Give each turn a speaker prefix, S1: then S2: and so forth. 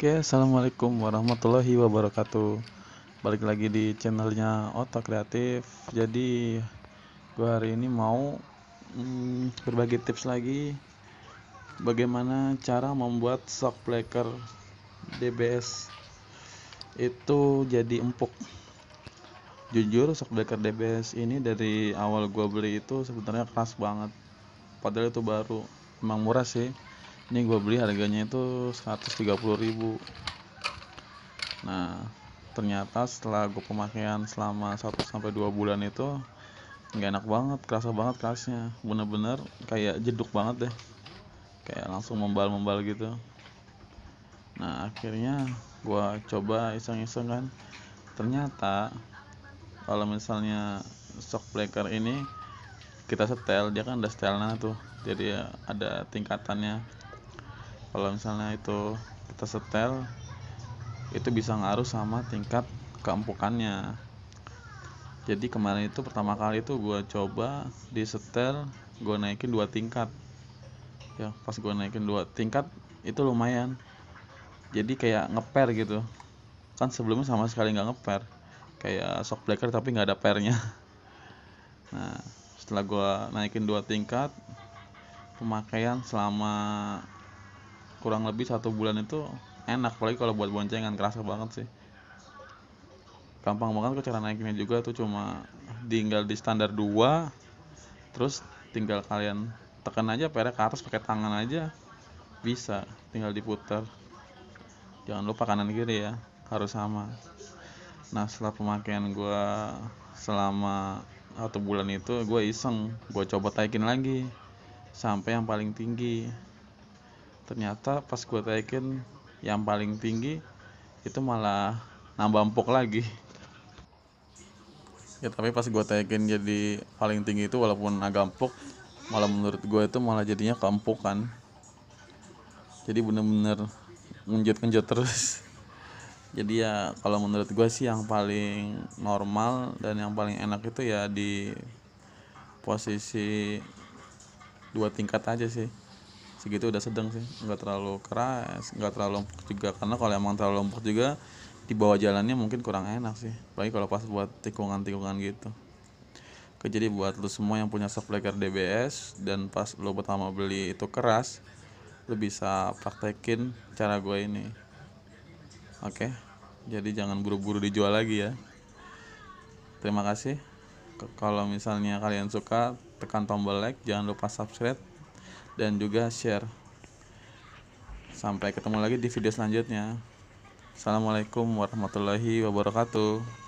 S1: Oke, assalamualaikum warahmatullahi wabarakatuh. Balik lagi di channelnya Otak Kreatif. Jadi, gue hari ini mau hmm, berbagi tips lagi bagaimana cara membuat shock breaker DBS itu jadi empuk. Jujur, shock breaker DBS ini dari awal gue beli itu sebenarnya keras banget. Padahal itu baru, emang murah sih ini gue beli harganya itu ribu. nah ternyata setelah gue pemakaian selama 1-2 bulan itu nggak enak banget kerasa banget kerasnya bener-bener kayak jeduk banget deh kayak langsung membal-membal gitu nah akhirnya gue coba iseng-iseng kan ternyata kalau misalnya shock breaker ini kita setel dia kan ada setelnya tuh jadi ada tingkatannya kalau misalnya itu kita setel itu bisa ngaruh sama tingkat keempukannya jadi kemarin itu pertama kali itu gue coba di setel gue naikin dua tingkat ya pas gue naikin dua tingkat itu lumayan jadi kayak ngeper gitu kan sebelumnya sama sekali nggak ngeper kayak shock breaker tapi nggak ada pernya nah setelah gue naikin dua tingkat pemakaian selama kurang lebih satu bulan itu enak apalagi kalau buat boncengan kerasa banget sih gampang banget kok cara naikinnya juga tuh cuma tinggal di standar 2 terus tinggal kalian tekan aja pernya ke atas pakai tangan aja bisa tinggal diputar jangan lupa kanan kiri ya harus sama nah setelah pemakaian gue selama satu bulan itu gue iseng gue coba taikin lagi sampai yang paling tinggi ternyata pas gue taikin yang paling tinggi itu malah nambah empuk lagi ya tapi pas gue taikin jadi paling tinggi itu walaupun agak empuk malah menurut gue itu malah jadinya keempukan jadi bener-bener ngejut-ngejut terus jadi ya kalau menurut gue sih yang paling normal dan yang paling enak itu ya di posisi dua tingkat aja sih segitu udah sedang sih nggak terlalu keras nggak terlalu empuk juga karena kalau emang terlalu empuk juga di bawah jalannya mungkin kurang enak sih apalagi kalau pas buat tikungan-tikungan gitu Oke, jadi buat lu semua yang punya soft DBS dan pas lu pertama beli itu keras lu bisa praktekin cara gue ini oke jadi jangan buru-buru dijual lagi ya terima kasih kalau misalnya kalian suka tekan tombol like jangan lupa subscribe dan juga share. Sampai ketemu lagi di video selanjutnya. Assalamualaikum warahmatullahi wabarakatuh.